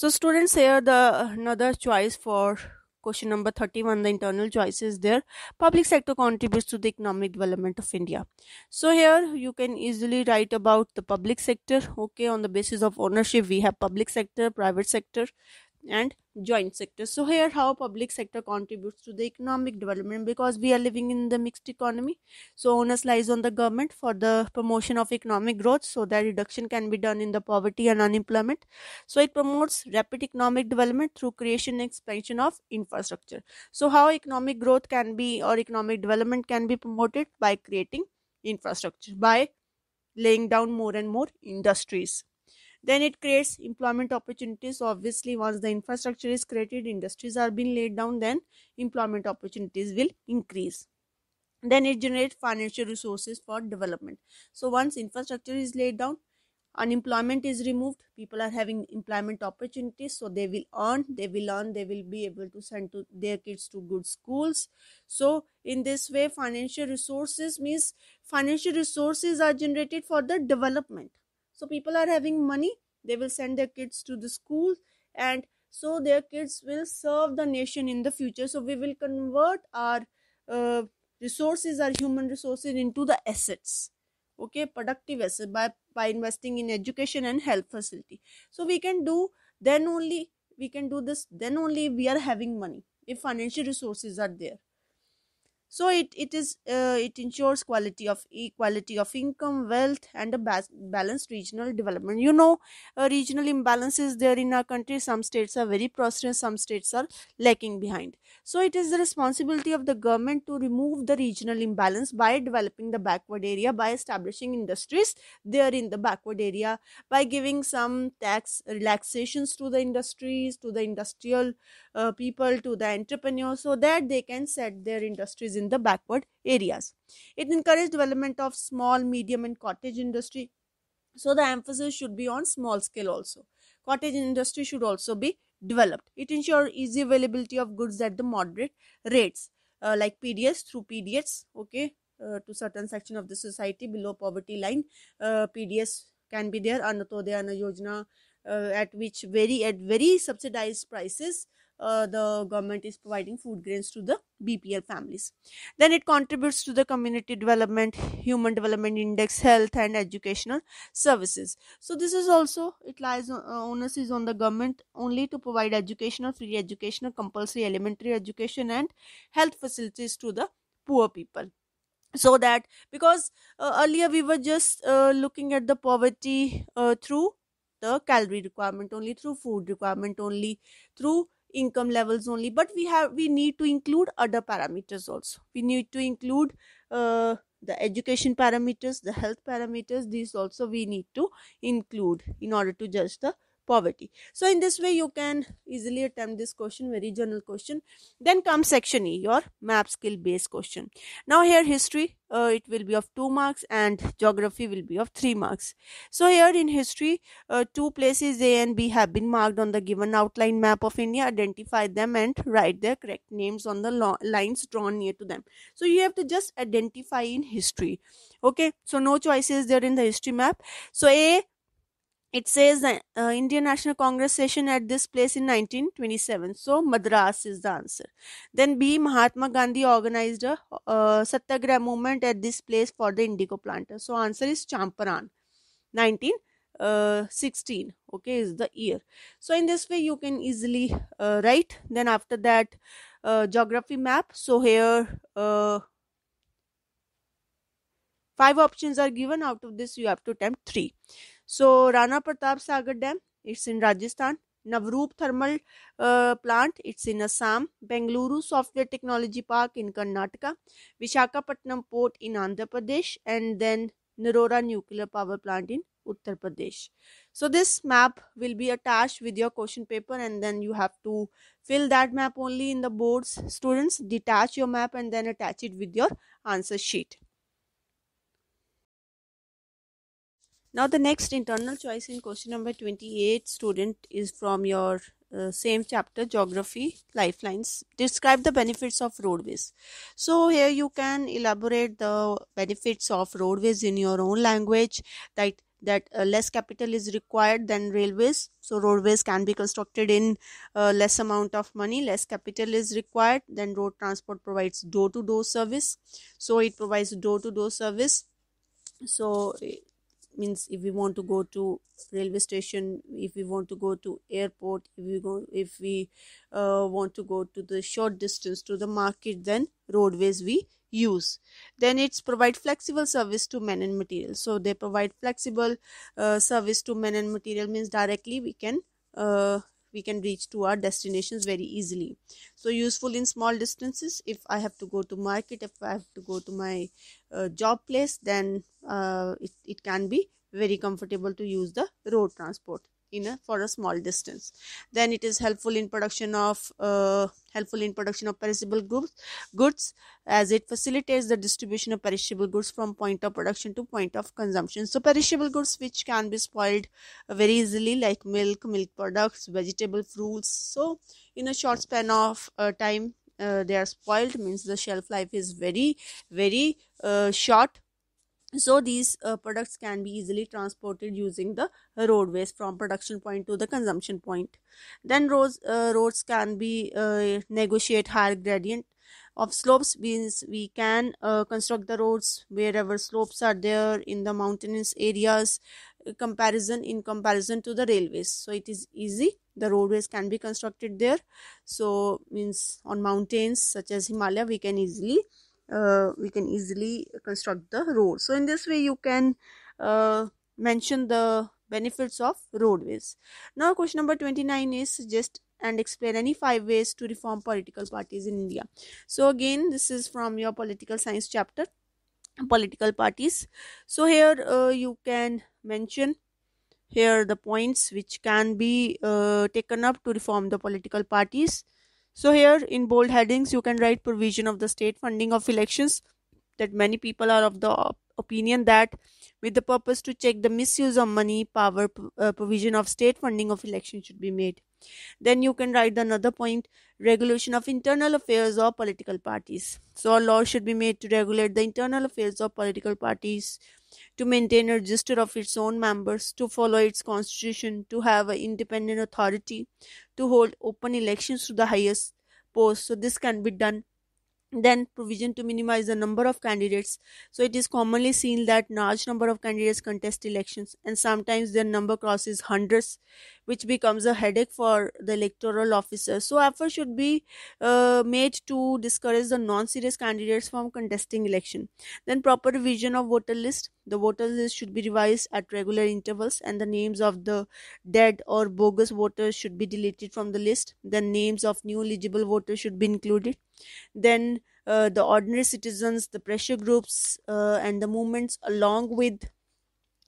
so students here the another choice for question number 31 the internal choice is there public sector contributes to the economic development of india so here you can easily write about the public sector okay on the basis of ownership we have public sector private sector and joint sector so here how public sector contributes to the economic development because we are living in the mixed economy so onus lies on the government for the promotion of economic growth so that reduction can be done in the poverty and unemployment so it promotes rapid economic development through creation and expansion of infrastructure so how economic growth can be or economic development can be promoted by creating infrastructure by laying down more and more industries then it creates employment opportunities obviously once the infrastructure is created industries are being laid down then employment opportunities will increase then it generates financial resources for development so once infrastructure is laid down unemployment is removed people are having employment opportunities so they will earn they will earn they will be able to send to their kids to good schools so in this way financial resources means financial resources are generated for the development so people are having money they will send their kids to the school and so their kids will serve the nation in the future so we will convert our uh, resources our human resources into the assets okay productive assets by by investing in education and health facility so we can do then only we can do this then only we are having money if financial resources are there so it it is uh, it ensures quality of equality of income wealth and a balanced regional development you know uh, regional imbalances there in our country some states are very prosperous some states are lacking behind so it is the responsibility of the government to remove the regional imbalance by developing the backward area by establishing industries there in the backward area by giving some tax relaxations to the industries to the industrial uh, people to the entrepreneurs so that they can set their industries in the backward areas it encouraged development of small medium and cottage industry so the emphasis should be on small scale also cottage industry should also be developed it ensures easy availability of goods at the moderate rates uh, like pds through pds okay uh, to certain section of the society below poverty line uh, pds can be there anatodaya yojana uh, at which very at very subsidized prices uh, the government is providing food grains to the BPL families. Then it contributes to the community development, human development index, health, and educational services. So this is also it lies uh, onus is on the government only to provide educational, free educational, compulsory elementary education, and health facilities to the poor people so that because uh, earlier we were just uh, looking at the poverty uh, through the calorie requirement only through food requirement only through income levels only but we have we need to include other parameters also we need to include uh, the education parameters the health parameters these also we need to include in order to judge the poverty so in this way you can easily attempt this question very general question then comes section e your map skill based question now here history uh, it will be of 2 marks and geography will be of 3 marks so here in history uh, two places a and b have been marked on the given outline map of india identify them and write their correct names on the lo- lines drawn near to them so you have to just identify in history okay so no choices there in the history map so a it says that uh, Indian National Congress session at this place in 1927. So Madras is the answer. Then B. Mahatma Gandhi organized a uh, Satyagraha movement at this place for the indigo planter. So answer is Champaran, 1916. Uh, okay, is the year. So in this way you can easily uh, write. Then after that, uh, geography map. So here. Uh, five options are given. Out of this, you have to attempt three. So Rana Pratap Sagar Dam, it's in Rajasthan. Navroop Thermal uh, Plant, it's in Assam. Bengaluru Software Technology Park in Karnataka. Vishakhapatnam Port in Andhra Pradesh. And then Narora Nuclear Power Plant in Uttar Pradesh. So this map will be attached with your question paper and then you have to fill that map only in the boards. Students, detach your map and then attach it with your answer sheet. Now the next internal choice in question number 28 student is from your uh, same chapter geography lifelines describe the benefits of roadways so here you can elaborate the benefits of roadways in your own language that that uh, less capital is required than railways so roadways can be constructed in uh, less amount of money less capital is required than road transport provides door to door service so it provides door to door service so means if we want to go to railway station if we want to go to airport if we go if we uh, want to go to the short distance to the market then roadways we use then it's provide flexible service to men and material so they provide flexible uh, service to men and material means directly we can uh, we can reach to our destinations very easily so useful in small distances if i have to go to market if i have to go to my uh, job place then uh, it, it can be very comfortable to use the road transport in a for a small distance then it is helpful in production of uh, helpful in production of perishable goods goods as it facilitates the distribution of perishable goods from point of production to point of consumption so perishable goods which can be spoiled very easily like milk milk products vegetable fruits so in a short span of uh, time uh, they are spoiled means the shelf life is very very uh, short so these uh, products can be easily transported using the roadways from production point to the consumption point then roads uh, roads can be uh, negotiate higher gradient of slopes means we can uh, construct the roads wherever slopes are there in the mountainous areas uh, comparison in comparison to the railways so it is easy the roadways can be constructed there so means on mountains such as himalaya we can easily uh, we can easily construct the road so in this way you can uh, mention the benefits of roadways now question number 29 is just and explain any five ways to reform political parties in india so again this is from your political science chapter political parties so here uh, you can mention here the points which can be uh, taken up to reform the political parties so here in bold headings, you can write provision of the state funding of elections that many people are of the opinion that with the purpose to check the misuse of money, power uh, provision of state funding of elections should be made. Then you can write another point regulation of internal affairs of political parties. So, a law should be made to regulate the internal affairs of political parties to maintain a register of its own members, to follow its constitution, to have an independent authority, to hold open elections to the highest posts. So this can be done then provision to minimize the number of candidates so it is commonly seen that large number of candidates contest elections and sometimes their number crosses hundreds which becomes a headache for the electoral officers. so effort should be uh, made to discourage the non-serious candidates from contesting election then proper revision of voter list the voter list should be revised at regular intervals and the names of the dead or bogus voters should be deleted from the list Then names of new eligible voters should be included then uh, the ordinary citizens the pressure groups uh, and the movements along with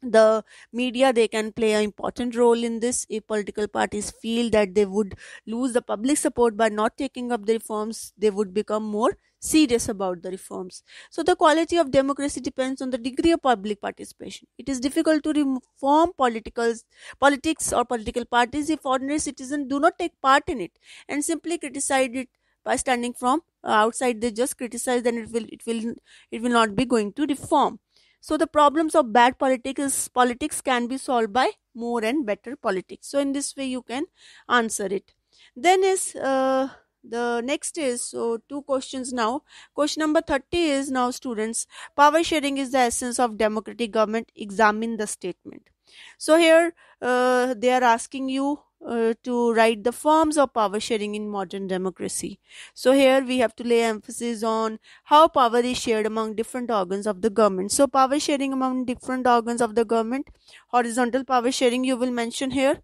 the media they can play an important role in this if political parties feel that they would lose the public support by not taking up the reforms they would become more serious about the reforms so the quality of democracy depends on the degree of public participation it is difficult to reform politics or political parties if ordinary citizens do not take part in it and simply criticize it by standing from uh, outside they just criticize then it will it will it will not be going to reform so the problems of bad politics politics can be solved by more and better politics so in this way you can answer it then is uh, the next is so two questions now question number 30 is now students power sharing is the essence of democratic government examine the statement so here uh, they are asking you uh, to write the forms of power sharing in modern democracy. So here we have to lay emphasis on how power is shared among different organs of the government. So power sharing among different organs of the government, horizontal power sharing you will mention here.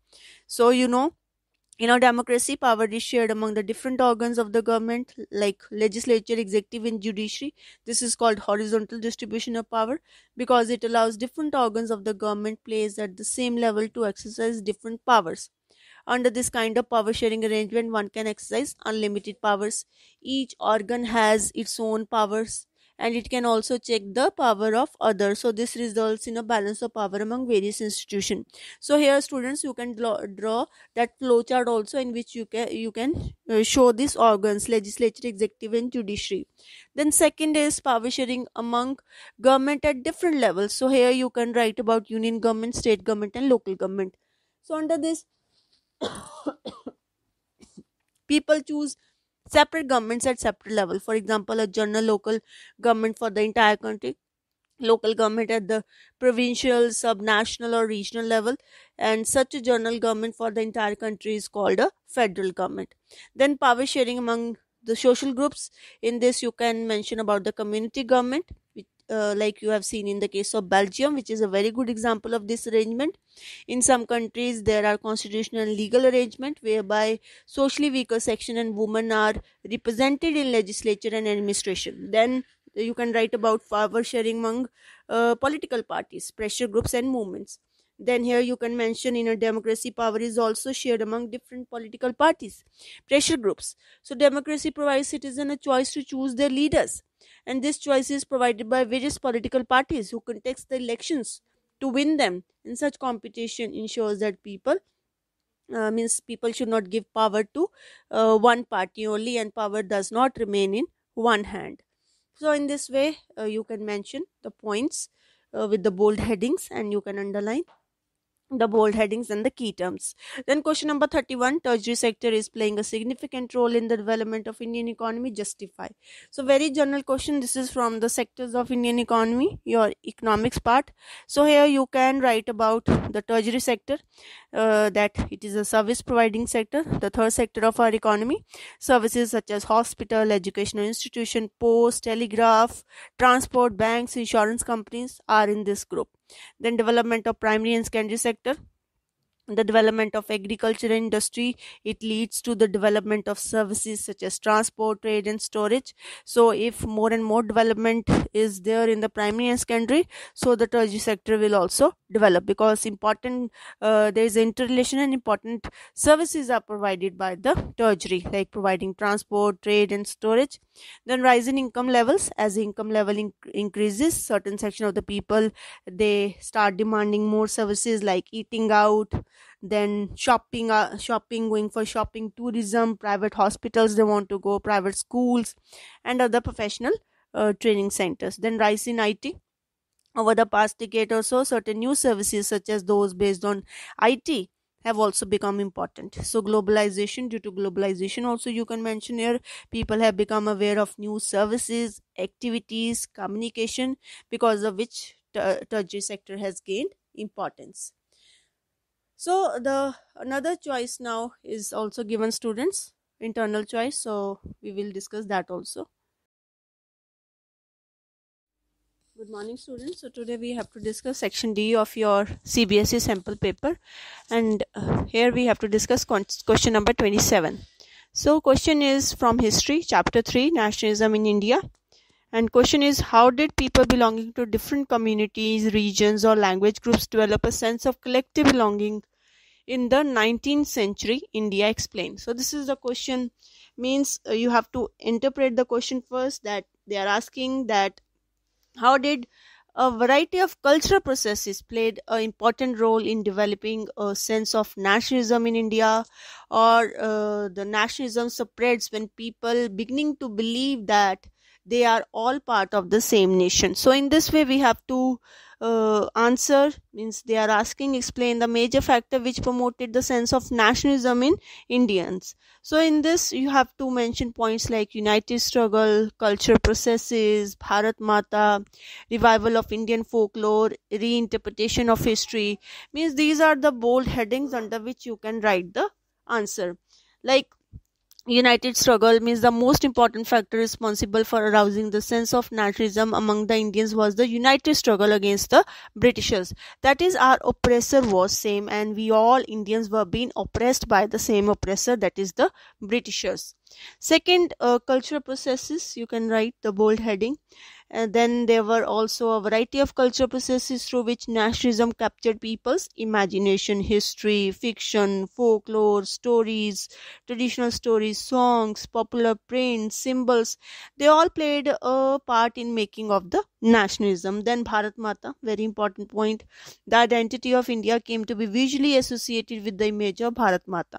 So you know in our democracy power is shared among the different organs of the government like legislature executive and judiciary this is called horizontal distribution of power because it allows different organs of the government placed at the same level to exercise different powers under this kind of power sharing arrangement, one can exercise unlimited powers. Each organ has its own powers and it can also check the power of others so this results in a balance of power among various institutions so here students you can draw, draw that flowchart also in which you can you can uh, show these organs legislature executive and judiciary then second is power sharing among government at different levels so here you can write about union government state government and local government so under this people choose separate governments at separate level for example a general local government for the entire country local government at the provincial subnational or regional level and such a general government for the entire country is called a federal government then power sharing among the social groups in this you can mention about the community government which uh, like you have seen in the case of belgium which is a very good example of this arrangement in some countries there are constitutional legal arrangement whereby socially weaker section and women are represented in legislature and administration then you can write about power sharing among uh, political parties pressure groups and movements then here you can mention in a democracy power is also shared among different political parties pressure groups so democracy provides citizens a choice to choose their leaders and this choice is provided by various political parties who contest the elections to win them and such competition ensures that people uh, means people should not give power to uh, one party only and power does not remain in one hand so in this way uh, you can mention the points uh, with the bold headings and you can underline the bold headings and the key terms. Then question number 31, tertiary sector is playing a significant role in the development of Indian economy, justify. So very general question, this is from the sectors of Indian economy, your economics part. So here you can write about the tertiary sector, uh, that it is a service providing sector, the third sector of our economy. Services such as hospital, educational institution, post, telegraph, transport, banks, insurance companies are in this group then development of primary and secondary sector the development of agriculture industry it leads to the development of services such as transport trade and storage so if more and more development is there in the primary and secondary so the tertiary sector will also develop because important uh, there is interrelation and important services are provided by the tertiary like providing transport trade and storage then rise in income levels as income level increases certain section of the people they start demanding more services like eating out then shopping uh, shopping going for shopping tourism private hospitals they want to go private schools and other professional uh, training centers then rise in it over the past decade or so certain new services such as those based on it have also become important so globalization due to globalization also you can mention here people have become aware of new services activities communication because of which ter- tertiary sector has gained importance so the another choice now is also given students internal choice so we will discuss that also good morning students so today we have to discuss section d of your cbse sample paper and uh, here we have to discuss question number 27 so question is from history chapter 3 nationalism in india and question is how did people belonging to different communities regions or language groups develop a sense of collective belonging in the 19th century India explained. So this is the question means uh, you have to interpret the question first that they are asking that how did a variety of cultural processes played an important role in developing a sense of nationalism in India, or uh, the nationalism spreads when people beginning to believe that they are all part of the same nation. So, in this way, we have to uh, answer means they are asking explain the major factor which promoted the sense of nationalism in indians so in this you have to mention points like united struggle culture processes bharat mata revival of indian folklore reinterpretation of history means these are the bold headings under which you can write the answer like united struggle means the most important factor responsible for arousing the sense of nationalism among the indians was the united struggle against the britishers that is our oppressor was same and we all indians were being oppressed by the same oppressor that is the britishers second uh, cultural processes you can write the bold heading and then there were also a variety of cultural processes through which nationalism captured people's imagination, history, fiction, folklore, stories, traditional stories, songs, popular prints, symbols. They all played a part in making of the nationalism. Then Bharat Mata, very important point. The identity of India came to be visually associated with the image of Bharat Mata,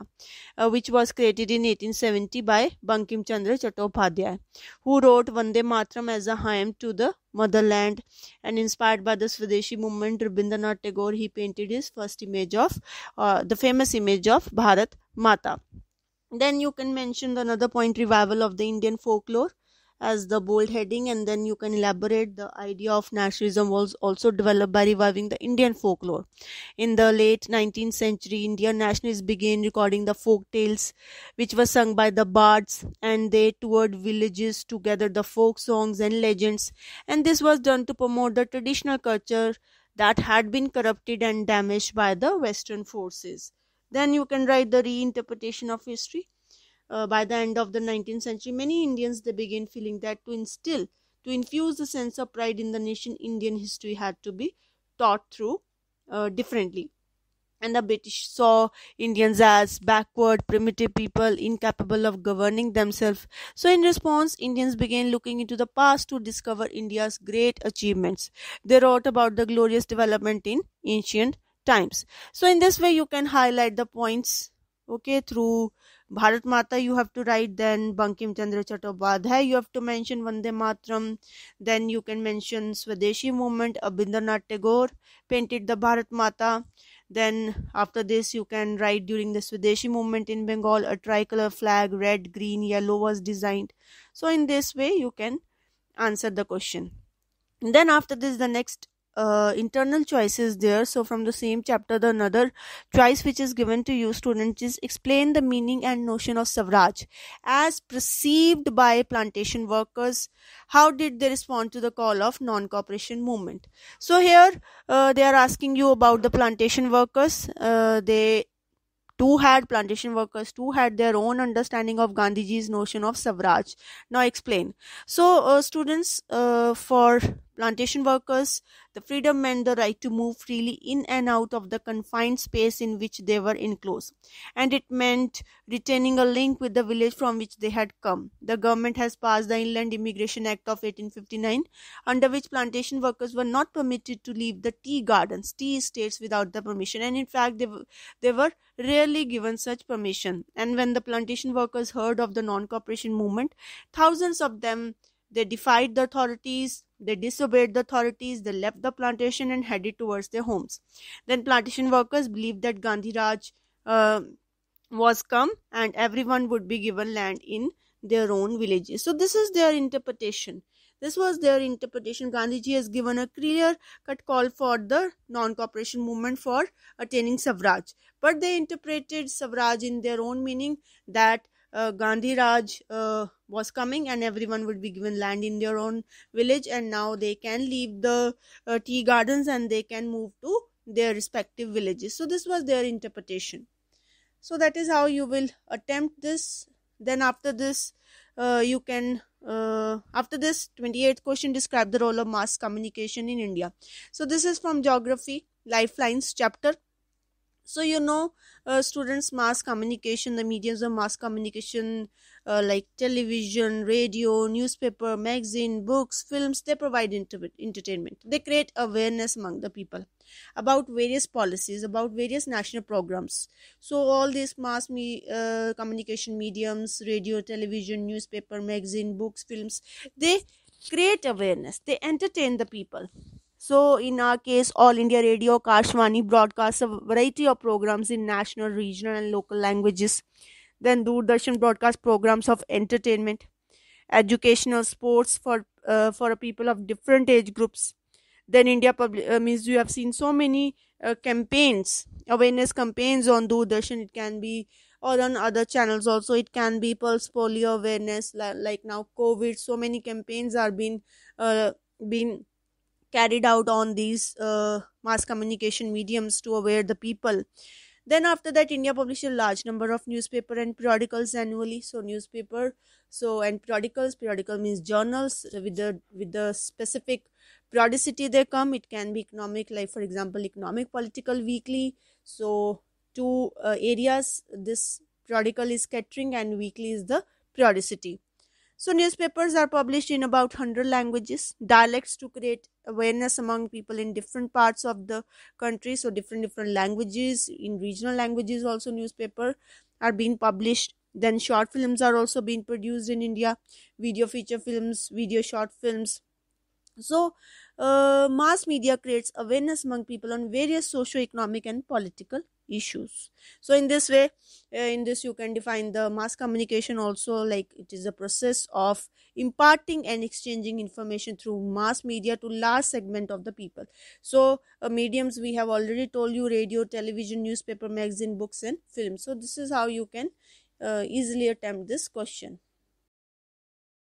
uh, which was created in 1870 by Bankim Chandra Chattopadhyay, who wrote Vande Matram as a hymn to the motherland. And inspired by the Swadeshi movement, Rabindranath Tagore he painted his first image of uh, the famous image of Bharat Mata. Then you can mention another point revival of the Indian folklore as the bold heading and then you can elaborate the idea of nationalism was also developed by reviving the indian folklore in the late 19th century indian nationalists began recording the folk tales which were sung by the bards and they toured villages to gather the folk songs and legends and this was done to promote the traditional culture that had been corrupted and damaged by the western forces then you can write the reinterpretation of history uh, by the end of the 19th century many indians they began feeling that to instill to infuse the sense of pride in the nation indian history had to be taught through uh, differently and the british saw indians as backward primitive people incapable of governing themselves so in response indians began looking into the past to discover india's great achievements they wrote about the glorious development in ancient times so in this way you can highlight the points okay through Bharat Mata, you have to write then Bankim Chandra Chattopadhyay, you have to mention Vande Matram, then you can mention Swadeshi movement, Abindranath Tagore painted the Bharat Mata. Then after this, you can write during the Swadeshi movement in Bengal, a tricolor flag, red, green, yellow was designed. So in this way, you can answer the question. then after this, the next uh, internal choices there so from the same chapter the another choice which is given to you students is explain the meaning and notion of savraj as perceived by plantation workers how did they respond to the call of non cooperation movement so here uh, they are asking you about the plantation workers uh, they too had plantation workers too had their own understanding of gandhiji's notion of savraj now explain so uh, students uh, for plantation workers, the freedom meant the right to move freely in and out of the confined space in which they were enclosed, and it meant retaining a link with the village from which they had come. The government has passed the Inland Immigration Act of 1859, under which plantation workers were not permitted to leave the tea gardens, tea estates without the permission, and in fact, they, they were rarely given such permission. And when the plantation workers heard of the non cooperation movement, thousands of them they defied the authorities they disobeyed the authorities, they left the plantation and headed towards their homes. Then plantation workers believed that Gandhi Raj uh, was come and everyone would be given land in their own villages. So this is their interpretation. This was their interpretation. Gandhiji has given a clear cut call for the non cooperation movement for attaining Savraj. But they interpreted Savraj in their own meaning that uh, Gandhi Raj uh, was coming and everyone would be given land in their own village and now they can leave the uh, tea gardens and they can move to their respective villages. So this was their interpretation. So that is how you will attempt this. Then after this, uh, you can uh, after this 28th question describe the role of mass communication in India. So this is from geography lifelines chapter so you know uh, students mass communication the mediums of mass communication uh, like television radio newspaper magazine books films they provide inter- entertainment they create awareness among the people about various policies about various national programs so all these mass me- uh, communication mediums radio television newspaper magazine books films they create awareness they entertain the people so, in our case, All India Radio Kashwani broadcasts a variety of programs in national, regional, and local languages. Then, Doordarshan broadcasts programs of entertainment, educational, sports for uh, for people of different age groups. Then, India Public uh, means you have seen so many uh, campaigns, awareness campaigns on Doordarshan. It can be or on other channels also it can be pulse polio awareness like, like now covid so many campaigns are being uh, being carried out on these uh, mass communication mediums to aware the people then after that india published a large number of newspaper and periodicals annually so newspaper so and periodicals periodical means journals with the with the specific periodicity they come it can be economic like for example economic political weekly so two uh, areas this periodical is scattering and weekly is the periodicity so newspapers are published in about 100 languages, dialects to create awareness among people in different parts of the country. So different different languages in regional languages also newspaper are being published. Then short films are also being produced in India, video feature films, video short films. So uh, mass media creates awareness among people on various socio-economic and political issues so in this way uh, in this you can define the mass communication also like it is a process of imparting and exchanging information through mass media to large segment of the people so uh, mediums we have already told you radio television newspaper magazine books and film so this is how you can uh, easily attempt this question